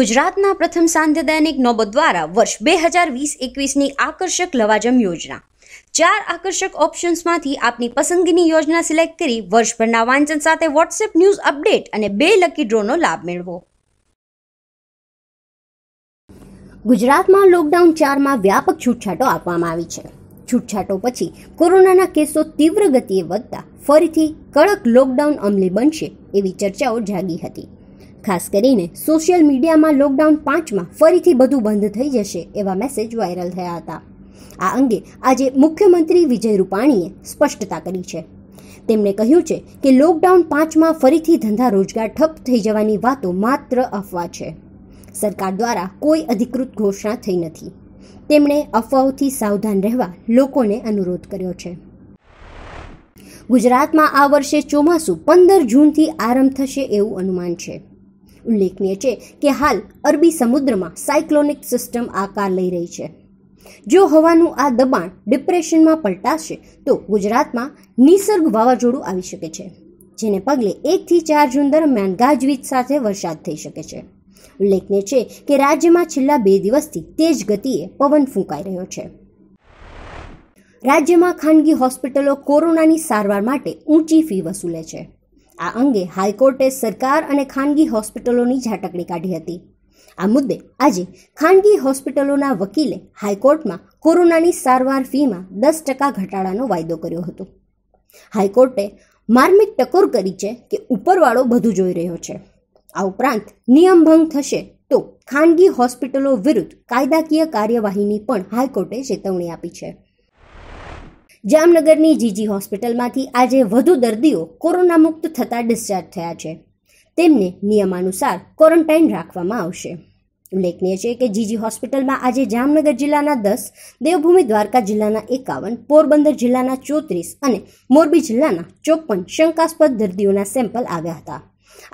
ગુજરાતના પ્રથમ સાંધ્ય દૈનિક નોબત દ્વારા વર્ષ બે હજાર વીસ એકવીસની આકર્ષક લવાજમ યોજના ચાર આકર્ષક ઓપ્શન્સમાંથી આપની પસંદગીની યોજના સિલેક્ટ કરી વર્ષભરના વાંચન સાથે વોટ્સએપ ન્યૂઝ અપડેટ અને બે લકી ડ્રોનો લાભ મેળવો ગુજરાતમાં લોકડાઉન ચારમાં વ્યાપક છૂટછાટો આપવામાં આવી છે છૂટછાટો પછી કોરોનાના કેસો તીવ્ર ગતિએ વધતા ફરીથી કડક લોકડાઉન અમલી બનશે એવી ચર્ચાઓ જાગી હતી ખાસ કરીને સોશિયલ મીડિયામાં લોકડાઉન પાંચમાં ફરીથી બધું બંધ થઈ જશે એવા મેસેજ વાયરલ થયા હતા આ અંગે આજે મુખ્યમંત્રી વિજય રૂપાણીએ સ્પષ્ટતા કરી છે તેમણે કહ્યું છે કે લોકડાઉન પાંચમાં ફરીથી ધંધા રોજગાર ઠપ થઈ જવાની વાતો માત્ર અફવા છે સરકાર દ્વારા કોઈ અધિકૃત ઘોષણા થઈ નથી તેમણે અફવાઓથી સાવધાન રહેવા લોકોને અનુરોધ કર્યો છે ગુજરાતમાં આ વર્ષે ચોમાસું પંદર જૂનથી આરંભ થશે એવું અનુમાન છે ઉલ્લેખનીય છે કે હાલ અરબી સમુદ્રમાં સાયક્લોનિક સિસ્ટમ આકાર લઈ રહી છે જો હવાનું આ દબાણ ડિપ્રેશનમાં પલટાશે તો ગુજરાતમાં નિસર્ગ વાવાઝોડું આવી શકે છે જેને પગલે એકથી ચાર જૂન દરમિયાન ગાજવીજ સાથે વરસાદ થઈ શકે છે ઉલ્લેખનીય છે કે રાજ્યમાં છેલ્લા બે દિવસથી તેજ ગતિએ પવન ફૂંકાઈ રહ્યો છે રાજ્યમાં ખાનગી હોસ્પિટલો કોરોનાની સારવાર માટે ઊંચી ફી વસૂલે છે આ અંગે હાઈકોર્ટે સરકાર અને ખાનગી હોસ્પિટલોની ઝાટકણી કાઢી હતી આ મુદ્દે આજે ખાનગી હોસ્પિટલોના વકીલે હાઈકોર્ટમાં કોરોનાની સારવાર ફીમાં દસ ટકા ઘટાડાનો વાયદો કર્યો હતો હાઈકોર્ટે માર્મિક ટકોર કરી છે કે ઉપરવાળો બધું જોઈ રહ્યો છે આ ઉપરાંત નિયમભંગ થશે તો ખાનગી હોસ્પિટલો વિરુદ્ધ કાયદાકીય કાર્યવાહીની પણ હાઈકોર્ટે ચેતવણી આપી છે જામનગરની જીજી હોસ્પિટલમાંથી આજે વધુ દર્દીઓ કોરોના મુક્ત થતા ડિસ્ચાર્જ થયા છે તેમને નિયમાનુસાર ક્વોરન્ટાઇન રાખવામાં આવશે ઉલ્લેખનીય છે કે જીજી હોસ્પિટલમાં આજે જામનગર જિલ્લાના દસ દેવભૂમિ દ્વારકા જિલ્લાના એકાવન પોરબંદર જિલ્લાના ચોત્રીસ અને મોરબી જિલ્લાના ચોપન શંકાસ્પદ દર્દીઓના સેમ્પલ આવ્યા હતા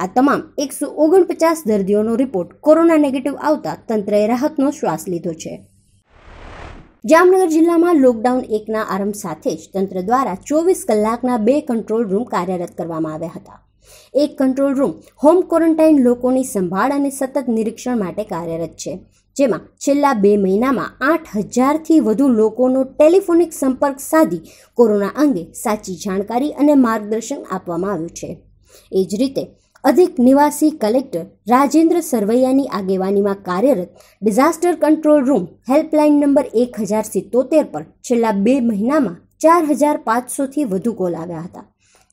આ તમામ એકસો ઓગણપચાસ દર્દીઓનો રિપોર્ટ કોરોના નેગેટિવ આવતા તંત્રએ રાહતનો શ્વાસ લીધો છે જામનગર જિલ્લામાં લોકડાઉન એકના આરંભ સાથે જ તંત્ર દ્વારા ચોવીસ કલાકના બે કંટ્રોલ રૂમ કાર્યરત કરવામાં આવ્યા હતા એક કંટ્રોલ રૂમ હોમ ક્વોરન્ટાઇન લોકોની સંભાળ અને સતત નિરીક્ષણ માટે કાર્યરત છે જેમાં છેલ્લા બે મહિનામાં આઠ હજારથી વધુ લોકોનો ટેલિફોનિક સંપર્ક સાધી કોરોના અંગે સાચી જાણકારી અને માર્ગદર્શન આપવામાં આવ્યું છે એ જ રીતે અધિક નિવાસી કલેક્ટર રાજેન્દ્ર સરવૈયાની આગેવાનીમાં કાર્યરત disaster control room helpline number એક હજાર સિત્તોતેર પર છેલ્લા બે મહિનામાં ચાર હજાર પાંચસોથી વધુ કોલ આવ્યા હતા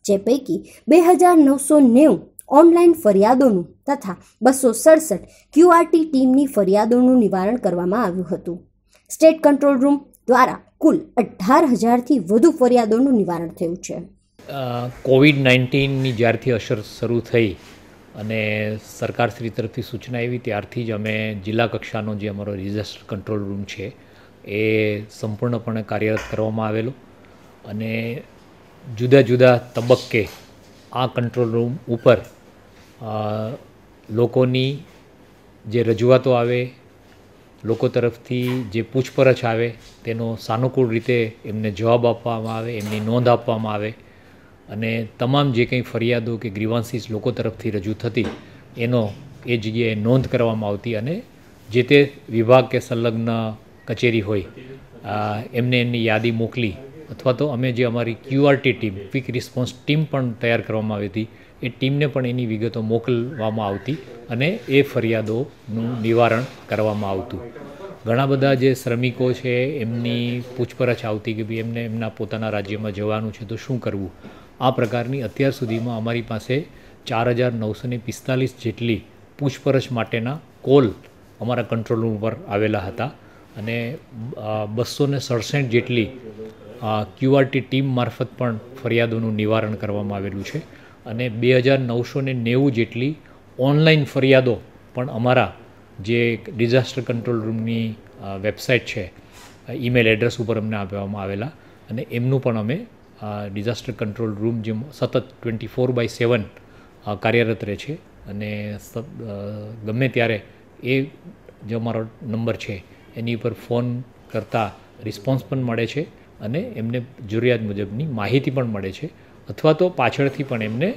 જે પૈકી બે હજાર નવસો નેવું ઓનલાઈન ફરિયાદોનું તથા બસો સડસઠ ક્યુઆરટી ટીમની ફરિયાદોનું નિવારણ કરવામાં આવ્યું હતું સ્ટેટ કંટ્રોલ રૂમ દ્વારા કુલ અઢાર હજારથી વધુ ફરિયાદોનું નિવારણ થયું છે કોવિડ નાઇન્ટીનની જ્યારથી અસર શરૂ થઈ અને સરકારશ્રી તરફથી સૂચના આવી ત્યારથી જ અમે જિલ્લા કક્ષાનો જે અમારો ડિઝાસ્ટર કંટ્રોલ રૂમ છે એ સંપૂર્ણપણે કાર્યરત કરવામાં આવેલો અને જુદા જુદા તબક્કે આ કંટ્રોલ રૂમ ઉપર લોકોની જે રજૂઆતો આવે લોકો તરફથી જે પૂછપરછ આવે તેનો સાનુકૂળ રીતે એમને જવાબ આપવામાં આવે એમની નોંધ આપવામાં આવે અને તમામ જે કંઈ ફરિયાદો કે ગ્રીવાન્સીસ લોકો તરફથી રજૂ થતી એનો એ જગ્યાએ નોંધ કરવામાં આવતી અને જે તે વિભાગ કે સંલગ્ન કચેરી હોય એમને એમની યાદી મોકલી અથવા તો અમે જે અમારી QRT team quick response team પણ તૈયાર કરવામાં આવી હતી એ ટીમને પણ એની વિગતો મોકલવામાં આવતી અને એ ફરિયાદોનું નિવારણ કરવામાં આવતું ઘણા બધા જે શ્રમિકો છે એમની પૂછપરછ આવતી કે ભાઈ એમને એમના પોતાના રાજ્યમાં જવાનું છે તો શું કરવું આ પ્રકારની અત્યાર સુધીમાં અમારી પાસે ચાર હજાર નવસો ને પિસ્તાલીસ જેટલી પૂછપરછ માટેના કોલ અમારા કંટ્રોલ રૂમ પર આવેલા હતા અને બસો ને સડસઠ જેટલી ક્યુઆરટી ટીમ મારફત પણ ફરિયાદોનું નિવારણ કરવામાં આવેલું છે અને બે હજાર નવસો ને નેવું જેટલી ઓનલાઈન ફરિયાદો પણ અમારા જે ડિઝાસ્ટર કંટ્રોલ રૂમની વેબસાઇટ છે ઈમેલ એડ્રેસ ઉપર અમને આપવામાં આવેલા અને એમનું પણ અમે ડિઝાસ્ટર કંટ્રોલ રૂમ જે સતત ટ્વેન્ટી ફોર બાય સેવન કાર્યરત રહે છે અને ગમે ત્યારે એ જે અમારો નંબર છે એની ઉપર ફોન કરતાં રિસ્પોન્સ પણ મળે છે અને એમને જરૂરિયાત મુજબની માહિતી પણ મળે છે અથવા તો પાછળથી પણ એમને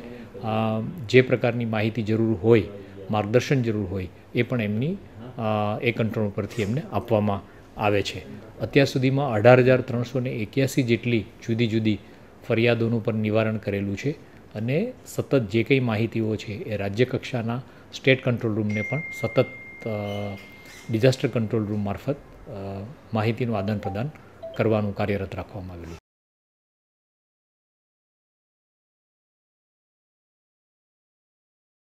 જે પ્રકારની માહિતી જરૂર હોય માર્ગદર્શન જરૂર હોય એ પણ એમની એ કંટ્રોલ પરથી એમને આપવામાં આવે છે અત્યાર સુધીમાં અઢાર હજાર ત્રણસો ને એક્યાસી જેટલી જુદી જુદી ફરિયાદોનું પણ નિવારણ કરેલું છે અને સતત જે કંઈ માહિતીઓ છે એ રાજ્ય કક્ષાના સ્ટેટ કંટ્રોલ રૂમને પણ સતત ડિઝાસ્ટર કંટ્રોલ રૂમ મારફત માહિતીનું આદાન પ્રદાન કરવાનું કાર્યરત રાખવામાં આવેલું